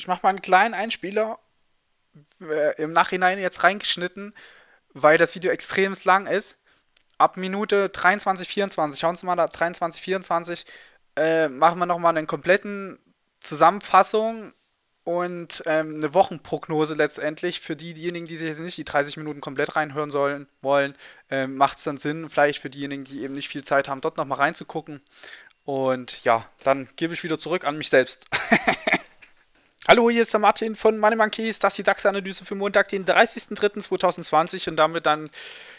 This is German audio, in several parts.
ich mache mal einen kleinen Einspieler äh, im Nachhinein jetzt reingeschnitten, weil das Video extrem lang ist. Ab Minute 23, 24, schauen Sie mal da, 23, 24, äh, machen wir nochmal eine kompletten Zusammenfassung und ähm, eine Wochenprognose letztendlich für die, diejenigen, die sich jetzt nicht die 30 Minuten komplett reinhören sollen, wollen, ähm, macht es dann Sinn, vielleicht für diejenigen, die eben nicht viel Zeit haben, dort nochmal reinzugucken. Und ja, dann gebe ich wieder zurück an mich selbst. Hallo, hier ist der Martin von Money Monkeys. Das ist die DAX-Analyse für Montag, den 30.03.2020 und damit dann,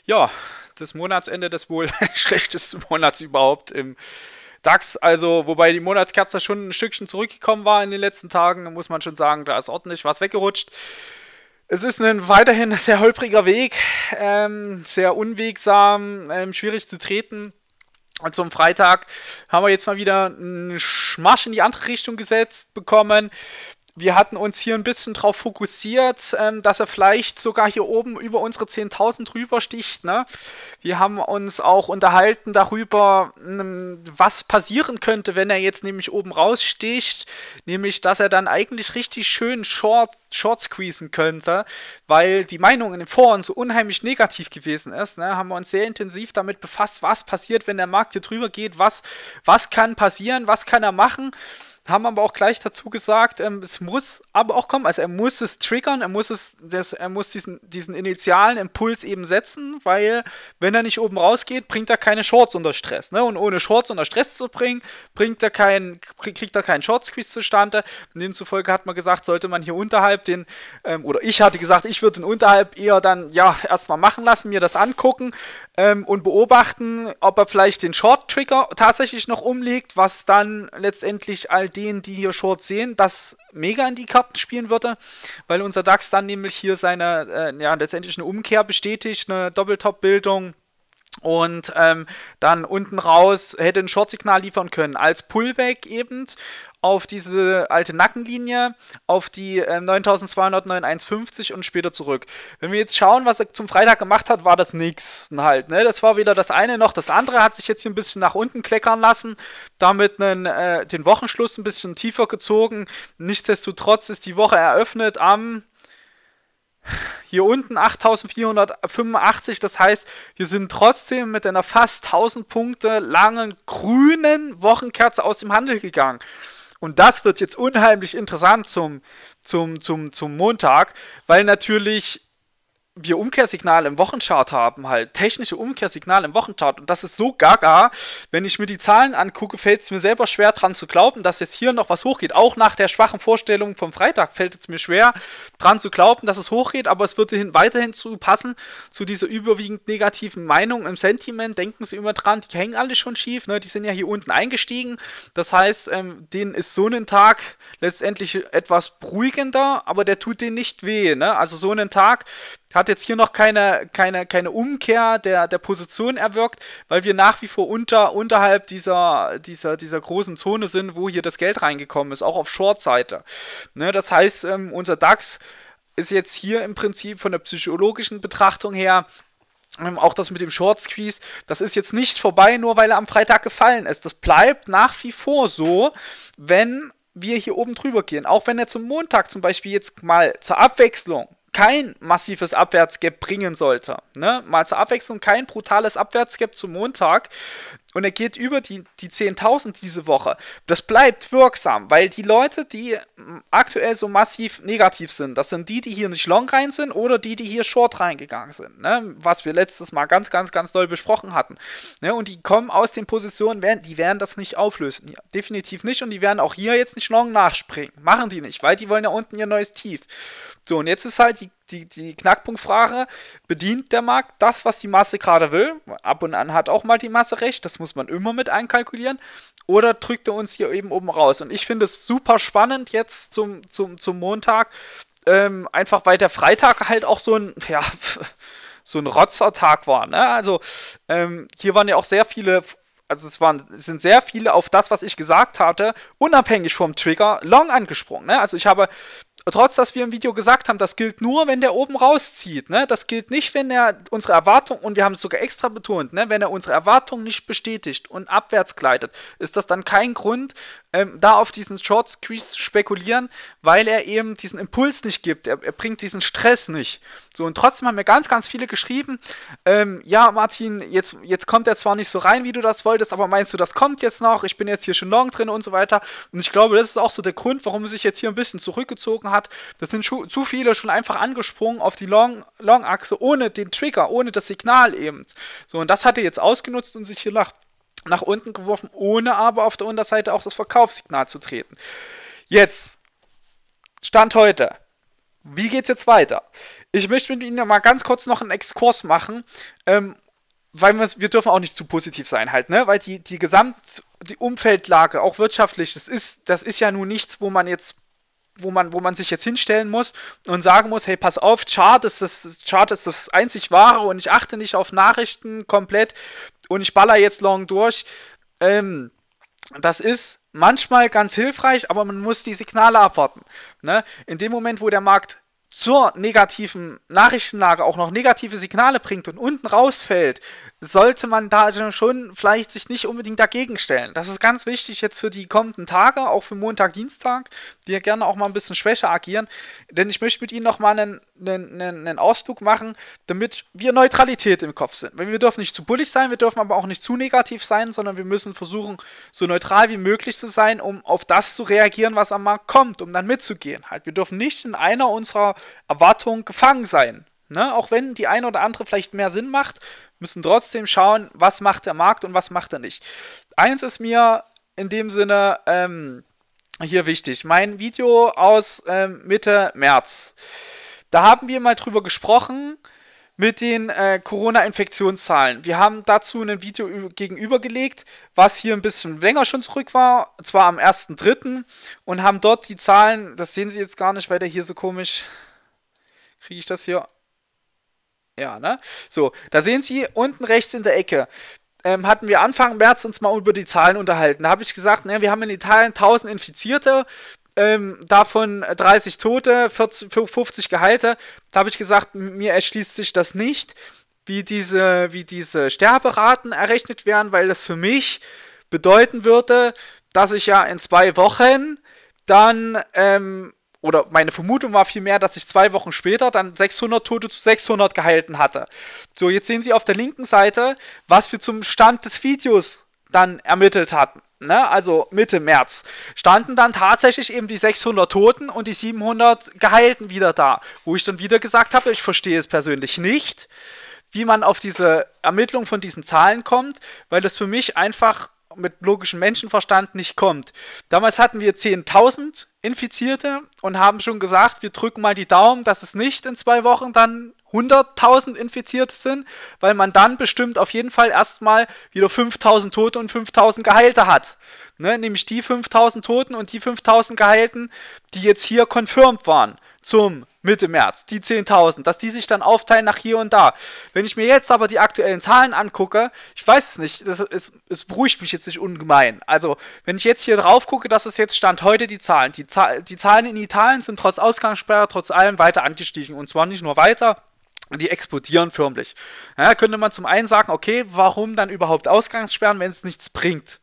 ja, das Monatsende des wohl schlechtesten Monats überhaupt im DAX. Also, wobei die Monatskerze schon ein Stückchen zurückgekommen war in den letzten Tagen, muss man schon sagen, da ist ordentlich was weggerutscht. Es ist ein weiterhin sehr holpriger Weg, ähm, sehr unwegsam, ähm, schwierig zu treten. Und zum Freitag haben wir jetzt mal wieder einen Marsch in die andere Richtung gesetzt bekommen wir hatten uns hier ein bisschen darauf fokussiert, ähm, dass er vielleicht sogar hier oben über unsere 10.000 rübersticht. Ne? Wir haben uns auch unterhalten darüber, hm, was passieren könnte, wenn er jetzt nämlich oben raussticht. Nämlich, dass er dann eigentlich richtig schön short, short squeezen könnte, weil die Meinung in den Foren so unheimlich negativ gewesen ist. Ne? Haben wir uns sehr intensiv damit befasst, was passiert, wenn der Markt hier drüber geht, was, was kann passieren, was kann er machen haben aber auch gleich dazu gesagt, ähm, es muss aber auch kommen, also er muss es triggern, er muss es, das, er muss diesen, diesen initialen Impuls eben setzen, weil wenn er nicht oben rausgeht, bringt er keine Shorts unter Stress. Ne? Und ohne Shorts unter Stress zu bringen, bringt er kein, kriegt er keinen short zustande. Und demzufolge hat man gesagt, sollte man hier unterhalb den, ähm, oder ich hatte gesagt, ich würde den unterhalb eher dann ja erstmal machen lassen, mir das angucken ähm, und beobachten, ob er vielleicht den Short-Trigger tatsächlich noch umlegt, was dann letztendlich all denen, die hier Short sehen, das mega in die Karten spielen würde, weil unser DAX dann nämlich hier seine, äh, ja, letztendlich eine Umkehr bestätigt, eine Doppeltop-Bildung, und ähm, dann unten raus hätte ein Short-Signal liefern können. Als Pullback eben auf diese alte Nackenlinie, auf die äh, 9209,150 und später zurück. Wenn wir jetzt schauen, was er zum Freitag gemacht hat, war das nix halt. Ne? Das war weder das eine noch das andere, hat sich jetzt hier ein bisschen nach unten kleckern lassen, damit einen, äh, den Wochenschluss ein bisschen tiefer gezogen. Nichtsdestotrotz ist die Woche eröffnet am hier unten 8485, das heißt, wir sind trotzdem mit einer fast 1000 Punkte langen grünen Wochenkerze aus dem Handel gegangen. Und das wird jetzt unheimlich interessant zum, zum, zum, zum Montag, weil natürlich wir Umkehrsignale im Wochenchart haben, halt technische Umkehrsignale im Wochenchart. Und das ist so gaga. Wenn ich mir die Zahlen angucke, fällt es mir selber schwer dran zu glauben, dass jetzt hier noch was hochgeht. Auch nach der schwachen Vorstellung vom Freitag fällt es mir schwer dran zu glauben, dass es hochgeht. Aber es wird weiterhin zu passen zu dieser überwiegend negativen Meinung im Sentiment. Denken Sie immer dran, die hängen alle schon schief. Ne? Die sind ja hier unten eingestiegen. Das heißt, ähm, denen ist so ein Tag letztendlich etwas beruhigender, aber der tut denen nicht weh. Ne? Also so ein Tag, hat jetzt hier noch keine, keine, keine Umkehr der, der Position erwirkt, weil wir nach wie vor unter, unterhalb dieser, dieser, dieser großen Zone sind, wo hier das Geld reingekommen ist, auch auf Short-Seite. Ne, das heißt, ähm, unser DAX ist jetzt hier im Prinzip von der psychologischen Betrachtung her ähm, auch das mit dem Short Squeeze, das ist jetzt nicht vorbei, nur weil er am Freitag gefallen ist. Das bleibt nach wie vor so, wenn wir hier oben drüber gehen. Auch wenn er zum Montag zum Beispiel jetzt mal zur Abwechslung kein massives Abwärtsgap bringen sollte. Ne? Mal zur Abwechslung kein brutales Abwärtsgap zum Montag. Und er geht über die, die 10.000 diese Woche. Das bleibt wirksam, weil die Leute, die aktuell so massiv negativ sind, das sind die, die hier nicht long rein sind oder die, die hier short reingegangen sind. Ne? Was wir letztes Mal ganz, ganz, ganz doll besprochen hatten. Ne? Und die kommen aus den Positionen, werden, die werden das nicht auflösen. Hier. Definitiv nicht. Und die werden auch hier jetzt nicht long nachspringen. Machen die nicht, weil die wollen ja unten ihr neues Tief. So, und jetzt ist halt die, die, die Knackpunktfrage, bedient der Markt das, was die Masse gerade will? Ab und an hat auch mal die Masse recht, das muss man immer mit einkalkulieren. Oder drückt er uns hier eben oben raus? Und ich finde es super spannend jetzt zum, zum, zum Montag, ähm, einfach weil der Freitag halt auch so ein, ja, so ein Rotzertag war. Ne? Also ähm, hier waren ja auch sehr viele also es waren, sind sehr viele auf das, was ich gesagt hatte, unabhängig vom Trigger, long angesprungen. Ne? Also ich habe trotz dass wir im Video gesagt haben, das gilt nur, wenn der oben rauszieht. Ne? Das gilt nicht, wenn er unsere Erwartungen, und wir haben es sogar extra betont, ne? wenn er unsere Erwartungen nicht bestätigt und abwärts gleitet, ist das dann kein Grund, ähm, da auf diesen Short Squeeze zu spekulieren, weil er eben diesen Impuls nicht gibt. Er, er, bringt diesen Stress nicht. So, und trotzdem haben mir ganz, ganz viele geschrieben, ähm, ja, Martin, jetzt, jetzt kommt er zwar nicht so rein, wie du das wolltest, aber meinst du, das kommt jetzt noch? Ich bin jetzt hier schon long drin und so weiter. Und ich glaube, das ist auch so der Grund, warum sie sich jetzt hier ein bisschen zurückgezogen hat. Das sind zu viele schon einfach angesprungen auf die Long-Achse ohne den Trigger, ohne das Signal eben. So, und das hat er jetzt ausgenutzt und sich hier nach, nach unten geworfen, ohne aber auf der Unterseite auch das Verkaufssignal zu treten. Jetzt, Stand heute. Wie geht's jetzt weiter? Ich möchte mit Ihnen mal ganz kurz noch einen Exkurs machen, ähm, weil wir, wir dürfen auch nicht zu positiv sein halt, ne? Weil die, die Gesamt, die Umfeldlage, auch wirtschaftlich, das ist, das ist ja nun nichts, wo man jetzt wo man, wo man sich jetzt hinstellen muss und sagen muss, hey, pass auf, Chart ist das, Chart ist das einzig wahre und ich achte nicht auf Nachrichten komplett und ich baller jetzt long durch. Ähm, das ist manchmal ganz hilfreich, aber man muss die Signale abwarten. Ne? In dem Moment, wo der Markt zur negativen Nachrichtenlage auch noch negative Signale bringt und unten rausfällt, sollte man da schon vielleicht sich nicht unbedingt dagegen stellen. Das ist ganz wichtig jetzt für die kommenden Tage, auch für Montag, Dienstag, die ja gerne auch mal ein bisschen schwächer agieren. Denn ich möchte mit Ihnen nochmal einen, einen, einen Ausflug machen, damit wir Neutralität im Kopf sind. wir dürfen nicht zu bullig sein, wir dürfen aber auch nicht zu negativ sein, sondern wir müssen versuchen, so neutral wie möglich zu sein, um auf das zu reagieren, was am Markt kommt, um dann mitzugehen. Halt, wir dürfen nicht in einer unserer Erwartungen gefangen sein. Ne? Auch wenn die eine oder andere vielleicht mehr Sinn macht, müssen trotzdem schauen, was macht der Markt und was macht er nicht. Eins ist mir in dem Sinne ähm, hier wichtig. Mein Video aus ähm, Mitte März. Da haben wir mal drüber gesprochen mit den äh, Corona-Infektionszahlen. Wir haben dazu ein Video gegenübergelegt, was hier ein bisschen länger schon zurück war, und zwar am 1.3. und haben dort die Zahlen, das sehen Sie jetzt gar nicht, weil der hier so komisch, kriege ich das hier ja, ne? So, da sehen Sie unten rechts in der Ecke. Ähm, hatten wir Anfang März uns mal über die Zahlen unterhalten. Da habe ich gesagt, ne, wir haben in Italien 1000 Infizierte, ähm, davon 30 Tote, 40, 50 Gehalte. Da habe ich gesagt, mir erschließt sich das nicht, wie diese, wie diese Sterberaten errechnet werden, weil das für mich bedeuten würde, dass ich ja in zwei Wochen dann ähm, oder meine Vermutung war vielmehr, dass ich zwei Wochen später dann 600 Tote zu 600 gehalten hatte. So, jetzt sehen Sie auf der linken Seite, was wir zum Stand des Videos dann ermittelt hatten. Ne? Also Mitte März standen dann tatsächlich eben die 600 Toten und die 700 Geheilten wieder da, wo ich dann wieder gesagt habe, ich verstehe es persönlich nicht, wie man auf diese Ermittlung von diesen Zahlen kommt, weil das für mich einfach mit logischem Menschenverstand nicht kommt. Damals hatten wir 10.000 Infizierte und haben schon gesagt, wir drücken mal die Daumen, dass es nicht in zwei Wochen dann 100.000 Infizierte sind, weil man dann bestimmt auf jeden Fall erstmal wieder 5.000 Tote und 5.000 Geheilte hat. Ne? Nämlich die 5.000 Toten und die 5.000 Geheilten, die jetzt hier confirmed waren zum Mitte März, die 10.000, dass die sich dann aufteilen nach hier und da. Wenn ich mir jetzt aber die aktuellen Zahlen angucke, ich weiß es nicht, das ist, es beruhigt mich jetzt nicht ungemein. Also, wenn ich jetzt hier drauf gucke, das ist jetzt Stand heute die Zahlen. Die, die Zahlen in Italien sind trotz Ausgangssperre, trotz allem weiter angestiegen. Und zwar nicht nur weiter, die explodieren förmlich. Ja, könnte man zum einen sagen, okay, warum dann überhaupt Ausgangssperren, wenn es nichts bringt?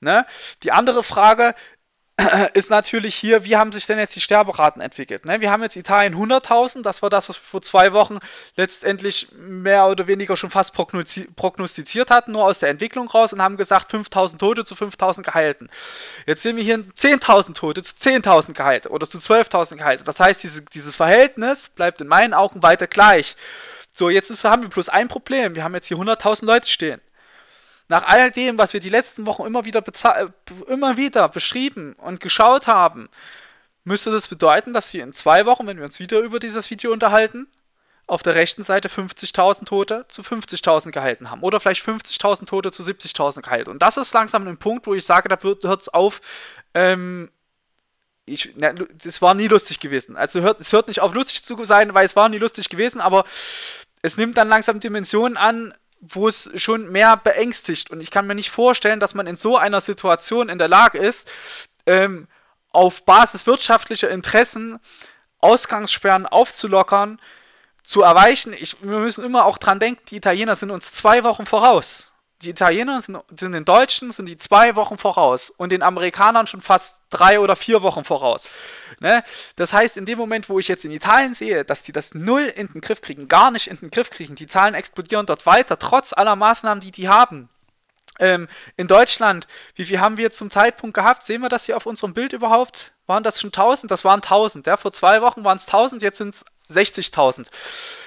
Ne? Die andere Frage, ist natürlich hier, wie haben sich denn jetzt die Sterberaten entwickelt? Ne? Wir haben jetzt Italien 100.000, das war das, was wir vor zwei Wochen letztendlich mehr oder weniger schon fast prognostiziert hatten, nur aus der Entwicklung raus und haben gesagt 5.000 Tote zu 5.000 Gehalten. Jetzt sehen wir hier 10.000 Tote zu 10.000 Gehalten oder zu 12.000 Gehalten. Das heißt, diese, dieses Verhältnis bleibt in meinen Augen weiter gleich. So, jetzt ist, haben wir bloß ein Problem. Wir haben jetzt hier 100.000 Leute stehen. Nach all dem, was wir die letzten Wochen immer wieder, äh, immer wieder beschrieben und geschaut haben, müsste das bedeuten, dass wir in zwei Wochen, wenn wir uns wieder über dieses Video unterhalten, auf der rechten Seite 50.000 Tote zu 50.000 gehalten haben. Oder vielleicht 50.000 Tote zu 70.000 gehalten. Und das ist langsam ein Punkt, wo ich sage, da hört es auf. Ähm, ich, na, das war nie lustig gewesen. Also hört, es hört nicht auf, lustig zu sein, weil es war nie lustig gewesen, aber es nimmt dann langsam Dimensionen an, wo es schon mehr beängstigt. Und ich kann mir nicht vorstellen, dass man in so einer Situation in der Lage ist, ähm, auf Basis wirtschaftlicher Interessen Ausgangssperren aufzulockern, zu erweichen. Ich, wir müssen immer auch dran denken, die Italiener sind uns zwei Wochen voraus die Italiener sind, sind, den Deutschen sind die zwei Wochen voraus und den Amerikanern schon fast drei oder vier Wochen voraus. Ne? Das heißt, in dem Moment, wo ich jetzt in Italien sehe, dass die das null in den Griff kriegen, gar nicht in den Griff kriegen, die Zahlen explodieren dort weiter, trotz aller Maßnahmen, die die haben. Ähm, in Deutschland, wie viel haben wir zum Zeitpunkt gehabt? Sehen wir das hier auf unserem Bild überhaupt? waren das schon 1000? Das waren 1000. Ja? Vor zwei Wochen waren es 1000, jetzt sind es 60.000.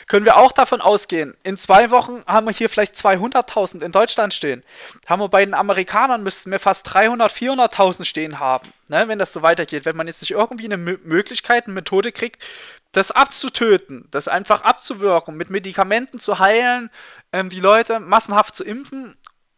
Können wir auch davon ausgehen, in zwei Wochen haben wir hier vielleicht 200.000 in Deutschland stehen. Haben wir bei den Amerikanern müssten wir fast 300.000, 400.000 stehen haben, ne, wenn das so weitergeht. Wenn man jetzt nicht irgendwie eine M Möglichkeit, eine Methode kriegt, das abzutöten, das einfach abzuwirken, mit Medikamenten zu heilen, ähm, die Leute massenhaft zu impfen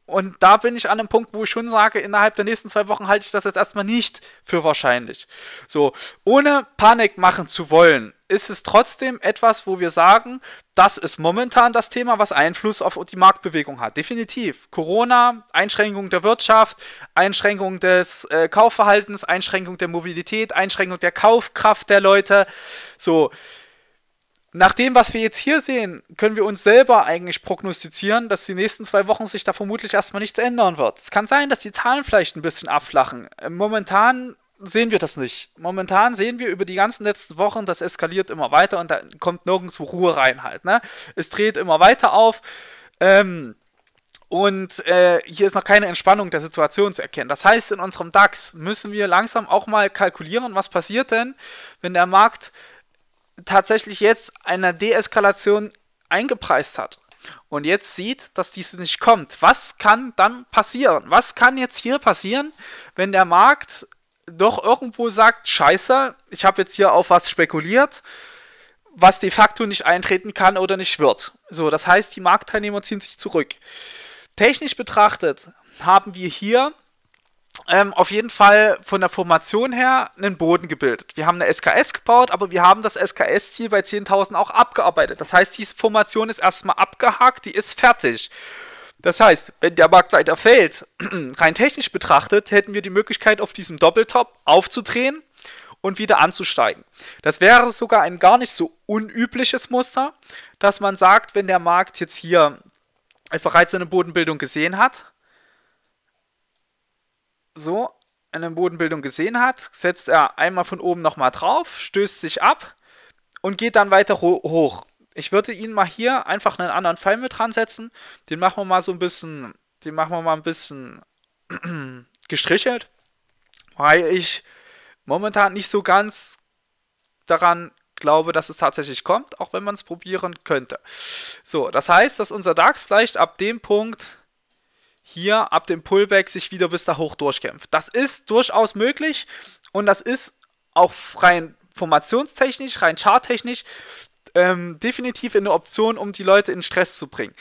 und da bin ich an einem Punkt, wo ich schon sage, innerhalb der nächsten zwei Wochen halte ich das jetzt erstmal nicht für wahrscheinlich. So, ohne Panik machen zu wollen, ist es trotzdem etwas, wo wir sagen, das ist momentan das Thema, was Einfluss auf die Marktbewegung hat. Definitiv. Corona, Einschränkung der Wirtschaft, Einschränkung des äh, Kaufverhaltens, Einschränkung der Mobilität, Einschränkung der Kaufkraft der Leute. So, nach dem, was wir jetzt hier sehen, können wir uns selber eigentlich prognostizieren, dass die nächsten zwei Wochen sich da vermutlich erstmal nichts ändern wird. Es kann sein, dass die Zahlen vielleicht ein bisschen abflachen. Äh, momentan sehen wir das nicht. Momentan sehen wir über die ganzen letzten Wochen, das eskaliert immer weiter und da kommt nirgendwo Ruhe rein halt. Ne? Es dreht immer weiter auf. Ähm, und äh, hier ist noch keine Entspannung der Situation zu erkennen. Das heißt, in unserem DAX müssen wir langsam auch mal kalkulieren, was passiert denn, wenn der Markt tatsächlich jetzt einer Deeskalation eingepreist hat und jetzt sieht, dass dies nicht kommt, was kann dann passieren? Was kann jetzt hier passieren, wenn der Markt doch irgendwo sagt, scheiße, ich habe jetzt hier auf was spekuliert, was de facto nicht eintreten kann oder nicht wird. So, das heißt, die Marktteilnehmer ziehen sich zurück. Technisch betrachtet haben wir hier ähm, auf jeden Fall von der Formation her einen Boden gebildet. Wir haben eine SKS gebaut, aber wir haben das SKS-Ziel bei 10.000 auch abgearbeitet. Das heißt, diese Formation ist erstmal abgehakt, die ist fertig. Das heißt, wenn der Markt weiter fällt, rein technisch betrachtet, hätten wir die Möglichkeit, auf diesem Doppeltop aufzudrehen und wieder anzusteigen. Das wäre sogar ein gar nicht so unübliches Muster, dass man sagt, wenn der Markt jetzt hier bereits eine Bodenbildung gesehen hat, so eine Bodenbildung gesehen hat, setzt er einmal von oben nochmal drauf, stößt sich ab und geht dann weiter ho hoch. Ich würde ihn mal hier einfach einen anderen Pfeil mit dran setzen. Den machen wir mal so ein bisschen, den machen wir mal ein bisschen gestrichelt, weil ich momentan nicht so ganz daran glaube, dass es tatsächlich kommt, auch wenn man es probieren könnte. So, das heißt, dass unser DAX vielleicht ab dem Punkt hier ab dem Pullback sich wieder bis da hoch durchkämpft. Das ist durchaus möglich und das ist auch rein formationstechnisch, rein charttechnisch ähm, definitiv eine Option, um die Leute in Stress zu bringen.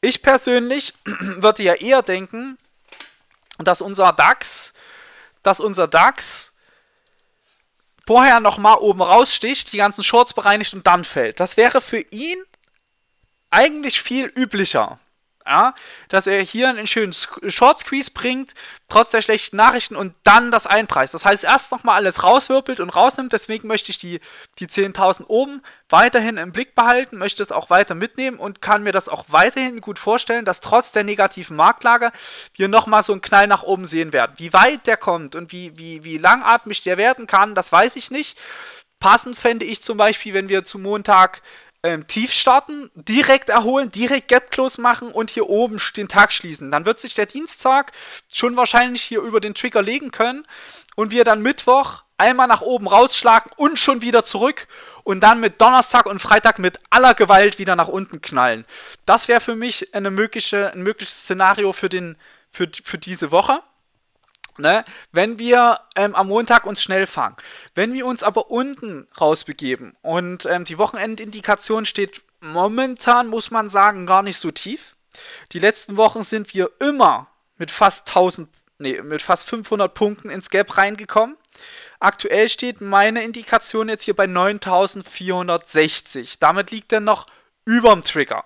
Ich persönlich würde ja eher denken, dass unser DAX, dass unser DAX vorher nochmal oben raussticht, die ganzen Shorts bereinigt und dann fällt. Das wäre für ihn eigentlich viel üblicher. Ja, dass er hier einen schönen Short Squeeze bringt, trotz der schlechten Nachrichten und dann das einpreist. Das heißt, erst nochmal alles rauswirbelt und rausnimmt. Deswegen möchte ich die, die 10.000 oben weiterhin im Blick behalten, möchte es auch weiter mitnehmen und kann mir das auch weiterhin gut vorstellen, dass trotz der negativen Marktlage wir nochmal so einen Knall nach oben sehen werden. Wie weit der kommt und wie, wie, wie langatmig der werden kann, das weiß ich nicht. Passend fände ich zum Beispiel, wenn wir zu Montag ähm, tief starten, direkt erholen, direkt Gap Close machen und hier oben den Tag schließen. Dann wird sich der Dienstag schon wahrscheinlich hier über den Trigger legen können und wir dann Mittwoch einmal nach oben rausschlagen und schon wieder zurück und dann mit Donnerstag und Freitag mit aller Gewalt wieder nach unten knallen. Das wäre für mich eine mögliche, ein mögliches Szenario für, den, für, für diese Woche. Ne? Wenn wir ähm, am Montag uns schnell fangen. Wenn wir uns aber unten rausbegeben und ähm, die Wochenendindikation steht momentan, muss man sagen, gar nicht so tief. Die letzten Wochen sind wir immer mit fast 1000, nee, mit fast 500 Punkten ins Gap reingekommen. Aktuell steht meine Indikation jetzt hier bei 9460. Damit liegt er noch überm Trigger.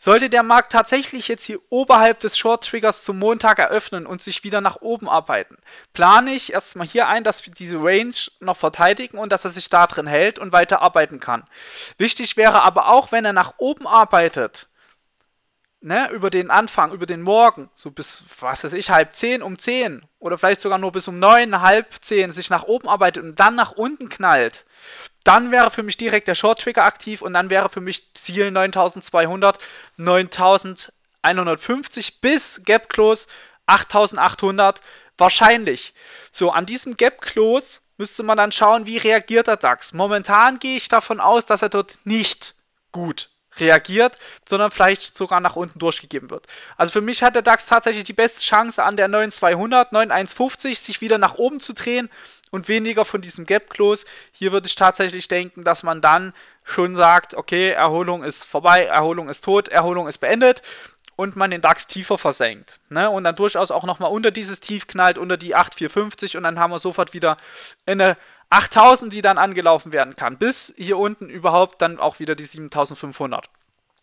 Sollte der Markt tatsächlich jetzt hier oberhalb des Short-Triggers zum Montag eröffnen und sich wieder nach oben arbeiten, plane ich erstmal hier ein, dass wir diese Range noch verteidigen und dass er sich da drin hält und weiter arbeiten kann. Wichtig wäre aber auch, wenn er nach oben arbeitet, ne, über den Anfang, über den Morgen, so bis, was weiß ich, halb zehn, um zehn oder vielleicht sogar nur bis um neun, halb zehn, sich nach oben arbeitet und dann nach unten knallt, dann wäre für mich direkt der Short Trigger aktiv und dann wäre für mich Ziel 9200, 9150 bis Gap Close 8800 wahrscheinlich. So, an diesem Gap Close müsste man dann schauen, wie reagiert der DAX. Momentan gehe ich davon aus, dass er dort nicht gut reagiert, sondern vielleicht sogar nach unten durchgegeben wird. Also für mich hat der DAX tatsächlich die beste Chance an der 9200, 9150 sich wieder nach oben zu drehen und weniger von diesem Gap Close. Hier würde ich tatsächlich denken, dass man dann schon sagt, okay, Erholung ist vorbei, Erholung ist tot, Erholung ist beendet und man den DAX tiefer versenkt. Ne? Und dann durchaus auch nochmal unter dieses Tief knallt, unter die 8450 und dann haben wir sofort wieder eine 8000, die dann angelaufen werden kann, bis hier unten überhaupt dann auch wieder die 7500.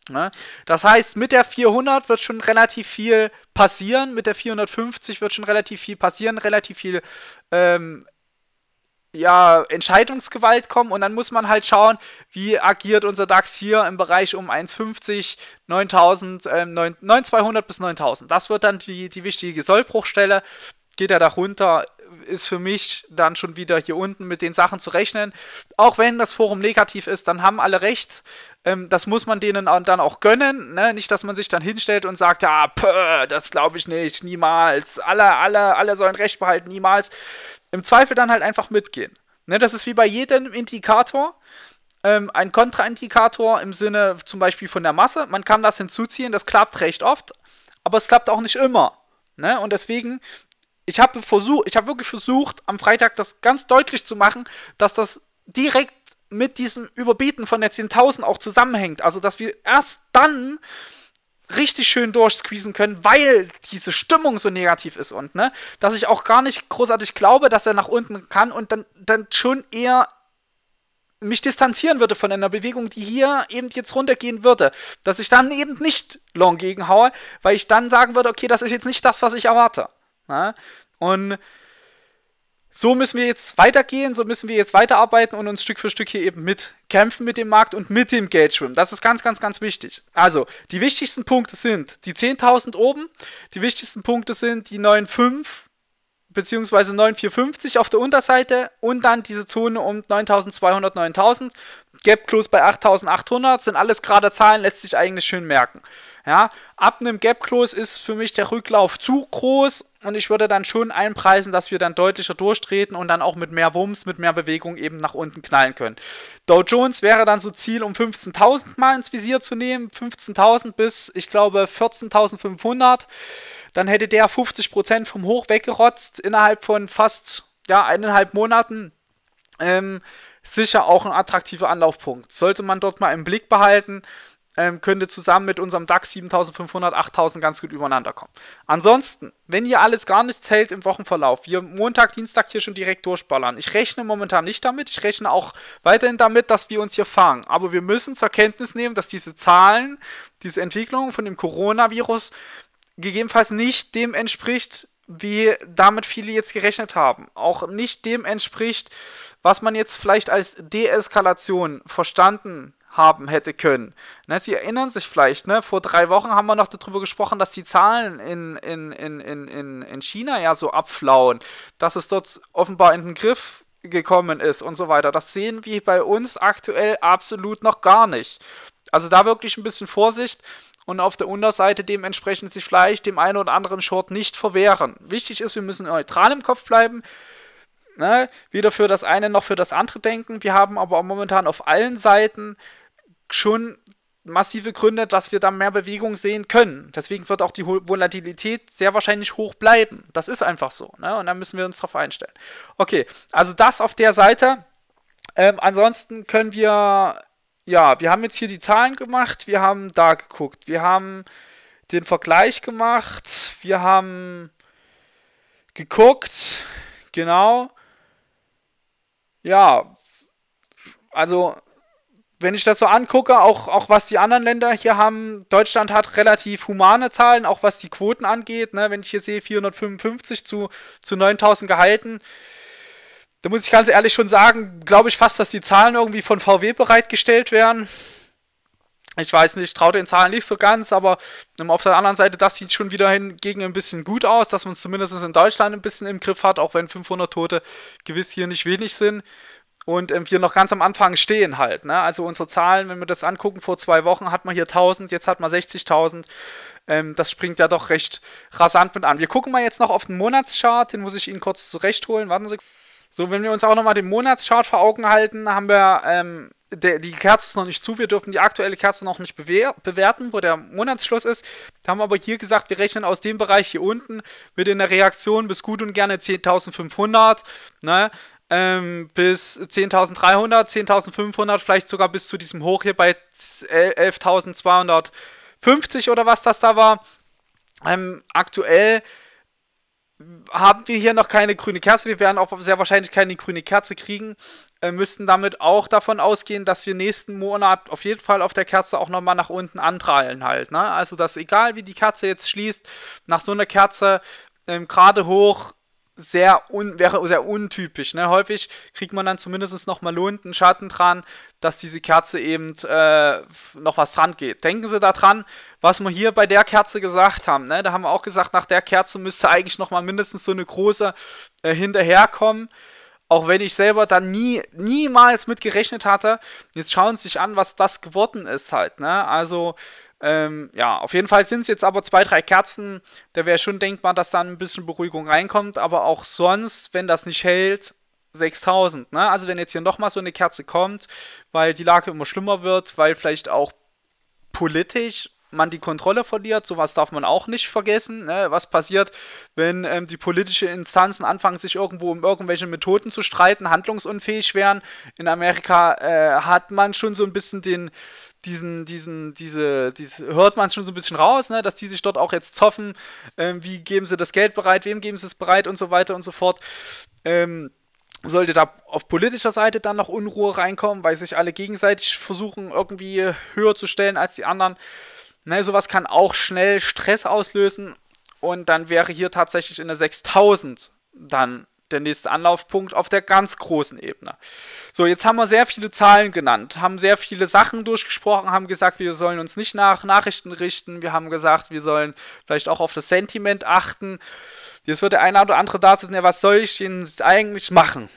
Ne? Das heißt, mit der 400 wird schon relativ viel passieren, mit der 450 wird schon relativ viel passieren, relativ viel ähm, ja, Entscheidungsgewalt kommen und dann muss man halt schauen, wie agiert unser DAX hier im Bereich um 1,50, 9000, äh, 9200 bis 9000. Das wird dann die, die wichtige Sollbruchstelle. Geht er da runter, ist für mich dann schon wieder hier unten mit den Sachen zu rechnen. Auch wenn das Forum negativ ist, dann haben alle recht. Ähm, das muss man denen dann auch gönnen. Ne? Nicht, dass man sich dann hinstellt und sagt, ja, ah, pö, das glaube ich nicht, niemals. Alle, alle, alle sollen recht behalten, niemals im Zweifel dann halt einfach mitgehen. Ne, das ist wie bei jedem Indikator. Ähm, ein Kontraindikator im Sinne zum Beispiel von der Masse. Man kann das hinzuziehen, das klappt recht oft, aber es klappt auch nicht immer. Ne? Und deswegen, ich habe versucht, ich habe wirklich versucht, am Freitag das ganz deutlich zu machen, dass das direkt mit diesem Überbieten von der 10.000 auch zusammenhängt. Also, dass wir erst dann richtig schön durchsqueezen können, weil diese Stimmung so negativ ist und, ne, dass ich auch gar nicht großartig glaube, dass er nach unten kann und dann, dann schon eher mich distanzieren würde von einer Bewegung, die hier eben jetzt runtergehen würde. Dass ich dann eben nicht long gegenhaue, weil ich dann sagen würde, okay, das ist jetzt nicht das, was ich erwarte. Ne? Und so müssen wir jetzt weitergehen, so müssen wir jetzt weiterarbeiten und uns Stück für Stück hier eben mitkämpfen mit dem Markt und mit dem Gage schwimmen. Das ist ganz, ganz, ganz wichtig. Also, die wichtigsten Punkte sind die 10.000 oben, die wichtigsten Punkte sind die 9.5 bzw. 9,450 auf der Unterseite und dann diese Zone um 9.200, 9.000. Gap Close bei 8.800 sind alles gerade Zahlen, lässt sich eigentlich schön merken. Ja, ab einem Gap Close ist für mich der Rücklauf zu groß und ich würde dann schon einpreisen, dass wir dann deutlicher durchtreten und dann auch mit mehr Wumms, mit mehr Bewegung eben nach unten knallen können. Dow Jones wäre dann so Ziel, um 15.000 mal ins Visier zu nehmen. 15.000 bis, ich glaube, 14.500. Dann hätte der 50% vom Hoch weggerotzt innerhalb von fast ja, eineinhalb Monaten. Ähm, sicher auch ein attraktiver Anlaufpunkt. Sollte man dort mal im Blick behalten ähm, könnte zusammen mit unserem DAX 7500, 8000 ganz gut übereinander kommen. Ansonsten, wenn hier alles gar nicht zählt im Wochenverlauf, wir Montag, Dienstag hier schon direkt durchballern. Ich rechne momentan nicht damit, ich rechne auch weiterhin damit, dass wir uns hier fangen. Aber wir müssen zur Kenntnis nehmen, dass diese Zahlen, diese Entwicklung von dem Coronavirus gegebenenfalls nicht dem entspricht, wie damit viele jetzt gerechnet haben. Auch nicht dem entspricht, was man jetzt vielleicht als Deeskalation verstanden haben hätte können. Ne, Sie erinnern sich vielleicht, ne? vor drei Wochen haben wir noch darüber gesprochen, dass die Zahlen in, in, in, in, in China ja so abflauen, dass es dort offenbar in den Griff gekommen ist und so weiter. Das sehen wir bei uns aktuell absolut noch gar nicht. Also da wirklich ein bisschen Vorsicht und auf der Unterseite dementsprechend sich vielleicht dem einen oder anderen Short nicht verwehren. Wichtig ist, wir müssen neutral im Kopf bleiben. Ne? Weder für das eine noch für das andere denken. Wir haben aber momentan auf allen Seiten schon massive Gründe, dass wir da mehr Bewegung sehen können. Deswegen wird auch die Volatilität sehr wahrscheinlich hoch bleiben. Das ist einfach so. Ne? Und da müssen wir uns darauf einstellen. Okay, also das auf der Seite. Ähm, ansonsten können wir, ja, wir haben jetzt hier die Zahlen gemacht, wir haben da geguckt, wir haben den Vergleich gemacht, wir haben geguckt, genau. Ja, also wenn ich das so angucke, auch, auch was die anderen Länder hier haben, Deutschland hat relativ humane Zahlen, auch was die Quoten angeht. Ne? Wenn ich hier sehe, 455 zu, zu 9000 gehalten, da muss ich ganz ehrlich schon sagen, glaube ich fast, dass die Zahlen irgendwie von VW bereitgestellt werden. Ich weiß nicht, ich traue den Zahlen nicht so ganz, aber ähm, auf der anderen Seite, das sieht schon wieder hingegen ein bisschen gut aus, dass man es zumindest in Deutschland ein bisschen im Griff hat, auch wenn 500 Tote gewiss hier nicht wenig sind und ähm, wir noch ganz am Anfang stehen halt. Ne? Also unsere Zahlen, wenn wir das angucken, vor zwei Wochen hat man hier 1000, jetzt hat man 60.000. Ähm, das springt ja doch recht rasant mit an. Wir gucken mal jetzt noch auf den Monatschart, den muss ich Ihnen kurz zurechtholen. Warten Sie. So, wenn wir uns auch nochmal den Monatschart vor Augen halten, haben wir, ähm, der, die Kerze ist noch nicht zu, wir dürfen die aktuelle Kerze noch nicht bewerten, wo der Monatsschluss ist. Wir haben aber hier gesagt, wir rechnen aus dem Bereich hier unten mit in der Reaktion bis gut und gerne 10.500. Ne? ähm, bis 10.300, 10.500, vielleicht sogar bis zu diesem Hoch hier bei 11.250 oder was das da war. Ähm, aktuell haben wir hier noch keine grüne Kerze. Wir werden auch sehr wahrscheinlich keine grüne Kerze kriegen. Äh, müssten damit auch davon ausgehen, dass wir nächsten Monat auf jeden Fall auf der Kerze auch nochmal nach unten antrahlen halt. Ne? Also, dass egal wie die Kerze jetzt schließt, nach so einer Kerze ähm, gerade hoch sehr un, wäre sehr untypisch. Ne? Häufig kriegt man dann zumindest noch mal lohnenden Schatten dran, dass diese Kerze eben äh, noch was dran geht. Denken Sie daran, was wir hier bei der Kerze gesagt haben. Ne? Da haben wir auch gesagt, nach der Kerze müsste eigentlich noch mal mindestens so eine große äh, hinterherkommen. Auch wenn ich selber da nie, niemals mit gerechnet hatte. Jetzt schauen Sie sich an, was das geworden ist halt. Ne? Also ähm, ja, auf jeden Fall sind es jetzt aber zwei, drei Kerzen. Da wäre schon denkbar, dass da ein bisschen Beruhigung reinkommt. Aber auch sonst, wenn das nicht hält, 6000. Ne? Also wenn jetzt hier nochmal so eine Kerze kommt, weil die Lage immer schlimmer wird, weil vielleicht auch politisch man die Kontrolle verliert. Sowas darf man auch nicht vergessen. Ne? Was passiert, wenn ähm, die politischen Instanzen anfangen, sich irgendwo um irgendwelche Methoden zu streiten, handlungsunfähig wären? In Amerika äh, hat man schon so ein bisschen den, diesen, diesen, diese, diese hört man schon so ein bisschen raus, ne, dass die sich dort auch jetzt zoffen, ähm, wie geben sie das Geld bereit, wem geben sie es bereit und so weiter und so fort. Ähm, sollte da auf politischer Seite dann noch Unruhe reinkommen, weil sich alle gegenseitig versuchen, irgendwie höher zu stellen als die anderen, Ne, sowas kann auch schnell Stress auslösen und dann wäre hier tatsächlich in der 6000 dann der nächste Anlaufpunkt auf der ganz großen Ebene. So, jetzt haben wir sehr viele Zahlen genannt, haben sehr viele Sachen durchgesprochen, haben gesagt, wir sollen uns nicht nach Nachrichten richten, wir haben gesagt, wir sollen vielleicht auch auf das Sentiment achten. Jetzt wird der eine oder andere da sitzen, ja, was soll ich denn eigentlich machen?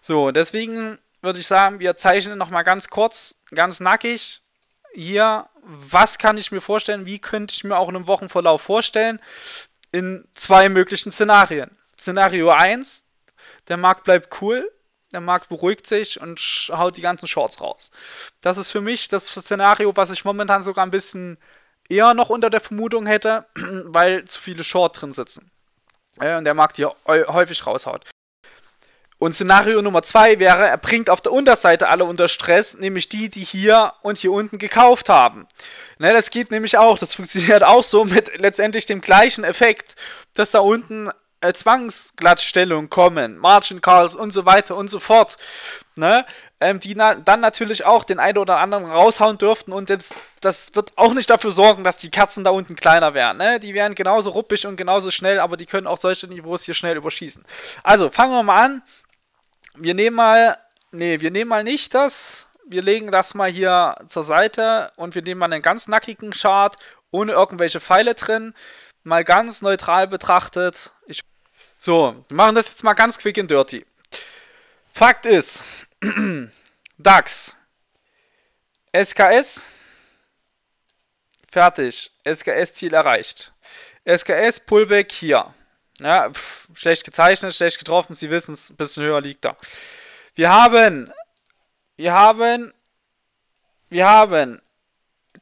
So, deswegen würde ich sagen, wir zeichnen nochmal ganz kurz, ganz nackig hier was kann ich mir vorstellen, wie könnte ich mir auch einen Wochenverlauf vorstellen, in zwei möglichen Szenarien. Szenario 1, der Markt bleibt cool, der Markt beruhigt sich und haut die ganzen Shorts raus. Das ist für mich das Szenario, was ich momentan sogar ein bisschen eher noch unter der Vermutung hätte, weil zu viele Short drin sitzen. Äh, und der Markt hier häufig raushaut. Und Szenario Nummer zwei wäre, er bringt auf der Unterseite alle unter Stress, nämlich die, die hier und hier unten gekauft haben. Ne, das geht nämlich auch, das funktioniert auch so mit letztendlich dem gleichen Effekt, dass da unten äh, Zwangsglattstellungen kommen, Margin Calls und so weiter und so fort. Ne? Ähm, die na dann natürlich auch den einen oder anderen raushauen dürften und das, das wird auch nicht dafür sorgen, dass die Kerzen da unten kleiner werden. Ne? Die wären genauso ruppig und genauso schnell, aber die können auch solche Niveaus hier schnell überschießen. Also fangen wir mal an. Wir nehmen mal, nee, wir nehmen mal nicht das. Wir legen das mal hier zur Seite und wir nehmen mal einen ganz nackigen Chart, ohne irgendwelche Pfeile drin. Mal ganz neutral betrachtet. Ich so, wir machen das jetzt mal ganz quick and dirty. Fakt ist, DAX, SKS, fertig, SKS-Ziel erreicht. SKS Pullback hier. Ja, pff, schlecht gezeichnet, schlecht getroffen, Sie wissen es, ein bisschen höher liegt da. Wir haben, wir haben, wir haben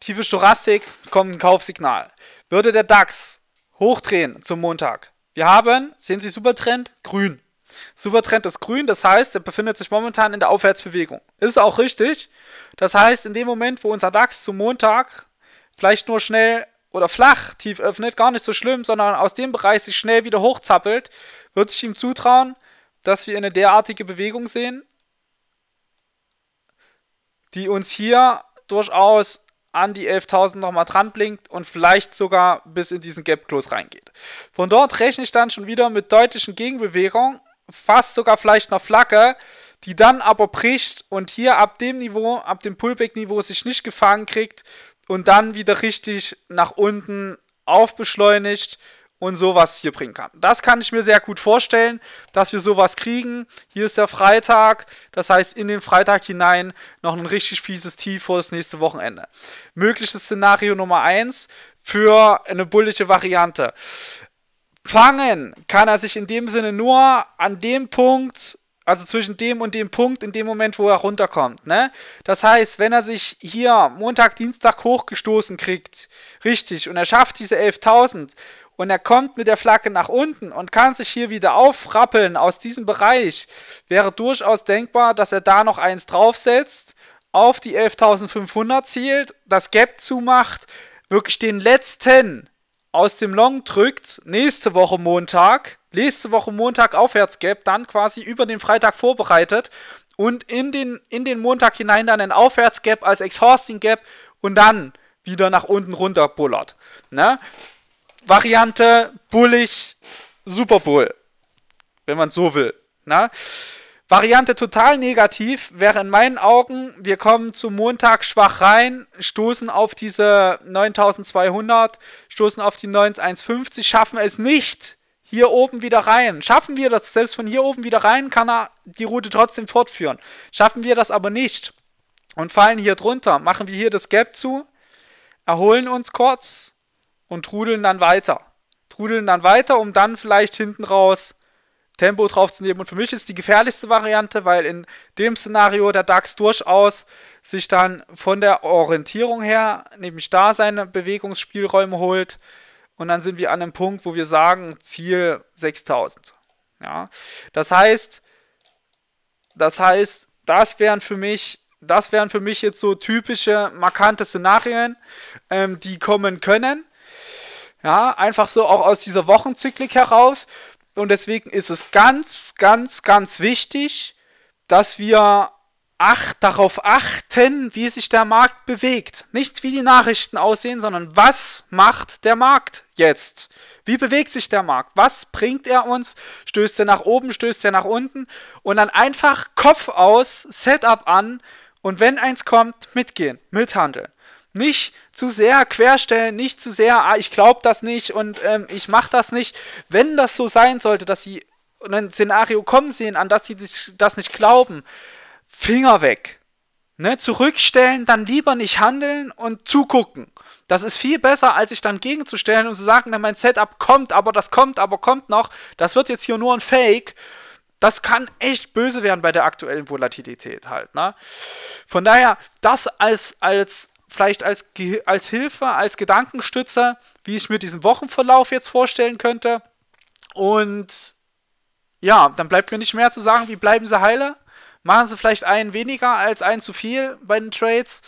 tiefe Stochastik, kommt ein Kaufsignal. Würde der DAX hochdrehen zum Montag? Wir haben, sehen Sie Supertrend, grün. Supertrend ist grün, das heißt, er befindet sich momentan in der Aufwärtsbewegung. Ist auch richtig. Das heißt, in dem Moment, wo unser DAX zum Montag vielleicht nur schnell oder flach tief öffnet, gar nicht so schlimm, sondern aus dem Bereich sich schnell wieder hochzappelt, würde ich ihm zutrauen, dass wir eine derartige Bewegung sehen, die uns hier durchaus an die 11.000 nochmal dran blinkt und vielleicht sogar bis in diesen Gap Close reingeht. Von dort rechne ich dann schon wieder mit deutlichen Gegenbewegungen, fast sogar vielleicht noch Flagge, die dann aber bricht und hier ab dem Niveau, ab dem Pullback-Niveau sich nicht gefangen kriegt, und dann wieder richtig nach unten aufbeschleunigt und sowas hier bringen kann. Das kann ich mir sehr gut vorstellen, dass wir sowas kriegen. Hier ist der Freitag, das heißt in den Freitag hinein noch ein richtig fieses Tief vor das nächste Wochenende. Mögliches Szenario Nummer 1 für eine bullische Variante. Fangen kann er sich in dem Sinne nur an dem Punkt, also zwischen dem und dem Punkt in dem Moment, wo er runterkommt. Ne? Das heißt, wenn er sich hier Montag, Dienstag hochgestoßen kriegt, richtig, und er schafft diese 11.000 und er kommt mit der Flagge nach unten und kann sich hier wieder aufrappeln aus diesem Bereich, wäre durchaus denkbar, dass er da noch eins draufsetzt, auf die 11.500 zielt, das Gap zumacht, wirklich den letzten aus dem Long drückt, nächste Woche Montag nächste Woche Montag aufwärts Gap dann quasi über den Freitag vorbereitet und in den, in den Montag hinein dann ein Aufwärtsgap als Exhausting Gap und dann wieder nach unten runter bullert. Ne? Variante bullig Super Bowl, wenn man so will. Ne? Variante total negativ wäre in meinen Augen, wir kommen zum Montag schwach rein, stoßen auf diese 9200, stoßen auf die 9150, schaffen es nicht, hier oben wieder rein. Schaffen wir das selbst von hier oben wieder rein, kann er die Route trotzdem fortführen. Schaffen wir das aber nicht und fallen hier drunter, machen wir hier das Gap zu, erholen uns kurz und trudeln dann weiter. Trudeln dann weiter, um dann vielleicht hinten raus Tempo draufzunehmen. Und für mich ist die gefährlichste Variante, weil in dem Szenario der DAX durchaus sich dann von der Orientierung her, nämlich da seine Bewegungsspielräume holt, und dann sind wir an einem Punkt, wo wir sagen, Ziel 6000. Ja, das heißt, das heißt, das wären für mich, das wären für mich jetzt so typische markante Szenarien, ähm, die kommen können. Ja, einfach so auch aus dieser Wochenzyklik heraus. Und deswegen ist es ganz, ganz, ganz wichtig, dass wir acht, darauf achten, wie sich der Markt bewegt. Nicht wie die Nachrichten aussehen, sondern was macht der Markt jetzt? Wie bewegt sich der Markt? Was bringt er uns? Stößt er nach oben, stößt er nach unten? Und dann einfach Kopf aus, Setup an und wenn eins kommt, mitgehen, mithandeln. Nicht zu sehr querstellen, nicht zu sehr, ah, ich glaube das nicht und ähm, ich mache das nicht. Wenn das so sein sollte, dass sie ein Szenario kommen sehen, an das sie das nicht glauben, Finger weg. Ne, zurückstellen, dann lieber nicht handeln und zugucken. Das ist viel besser, als sich dann gegenzustellen und zu sagen, na, mein Setup kommt, aber das kommt, aber kommt noch. Das wird jetzt hier nur ein Fake. Das kann echt böse werden bei der aktuellen Volatilität halt. Ne? Von daher, das als, als vielleicht als, als Hilfe, als Gedankenstütze, wie ich mir diesen Wochenverlauf jetzt vorstellen könnte. Und ja, dann bleibt mir nicht mehr zu sagen, wie bleiben sie heile? Machen sie vielleicht einen weniger als einen zu viel bei den Trades.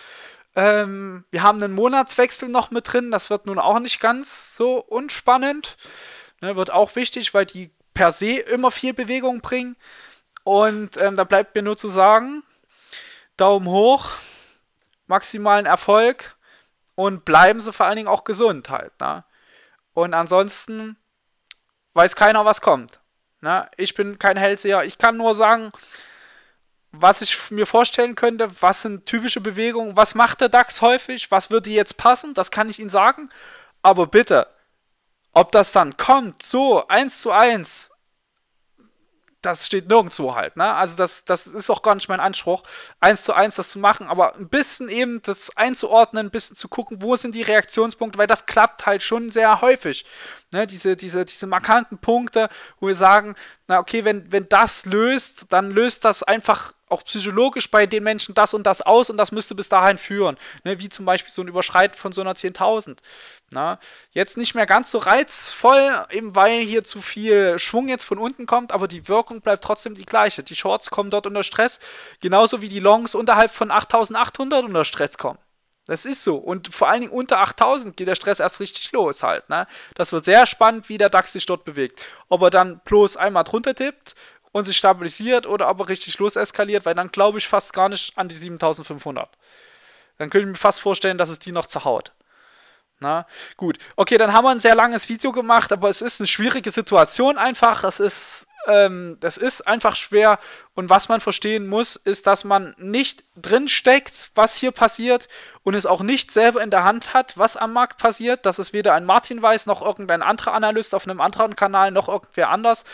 Ähm, wir haben einen Monatswechsel noch mit drin. Das wird nun auch nicht ganz so unspannend. Ne, wird auch wichtig, weil die per se immer viel Bewegung bringen. Und ähm, da bleibt mir nur zu sagen, Daumen hoch, maximalen Erfolg und bleiben sie vor allen Dingen auch gesund halt. Ne? Und ansonsten weiß keiner, was kommt. Ne? Ich bin kein Hellseher. Ich kann nur sagen, was ich mir vorstellen könnte, was sind typische Bewegungen, was macht der DAX häufig, was würde jetzt passen, das kann ich Ihnen sagen. Aber bitte, ob das dann kommt, so eins zu eins, das steht nirgendwo halt. Ne? Also das, das ist auch gar nicht mein Anspruch, eins zu eins das zu machen, aber ein bisschen eben das einzuordnen, ein bisschen zu gucken, wo sind die Reaktionspunkte, weil das klappt halt schon sehr häufig, Ne? Diese, diese, diese markanten Punkte, wo wir sagen, na okay, wenn, wenn das löst, dann löst das einfach auch psychologisch bei den Menschen das und das aus und das müsste bis dahin führen. Ne? Wie zum Beispiel so ein Überschreiten von so einer 10.000. Na? Jetzt nicht mehr ganz so reizvoll, eben weil hier zu viel Schwung jetzt von unten kommt, aber die Wirkung bleibt trotzdem die gleiche. Die Shorts kommen dort unter Stress, genauso wie die Longs unterhalb von 8.800 unter Stress kommen. Das ist so. Und vor allen Dingen unter 8000 geht der Stress erst richtig los halt. Ne? Das wird sehr spannend, wie der DAX sich dort bewegt. Ob er dann bloß einmal drunter tippt und sich stabilisiert oder ob er richtig los eskaliert, weil dann glaube ich fast gar nicht an die 7500. Dann könnte ich mir fast vorstellen, dass es die noch zerhaut. Na, gut. Okay, dann haben wir ein sehr langes Video gemacht, aber es ist eine schwierige Situation einfach. Es ist ähm, das ist einfach schwer. Und was man verstehen muss, ist, dass man nicht drin steckt, was hier passiert und es auch nicht selber in der Hand hat, was am Markt passiert. Das ist weder ein Martin weiß, noch irgendein anderer Analyst auf einem anderen Kanal, noch irgendwer anders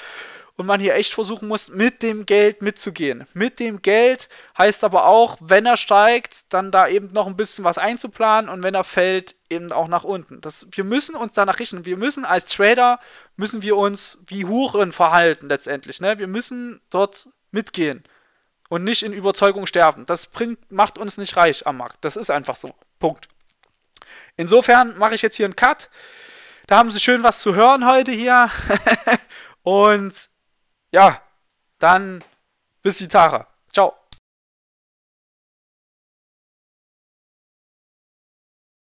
und man hier echt versuchen muss, mit dem Geld mitzugehen. Mit dem Geld heißt aber auch, wenn er steigt, dann da eben noch ein bisschen was einzuplanen und wenn er fällt, eben auch nach unten. Das, wir müssen uns danach richten. Wir müssen als Trader, müssen wir uns wie Huren verhalten letztendlich. Ne? Wir müssen dort mitgehen und nicht in Überzeugung sterben. Das bringt, macht uns nicht reich am Markt. Das ist einfach so. Punkt. Insofern mache ich jetzt hier einen Cut. Da haben Sie schön was zu hören heute hier. und ja, dann bis die Tara.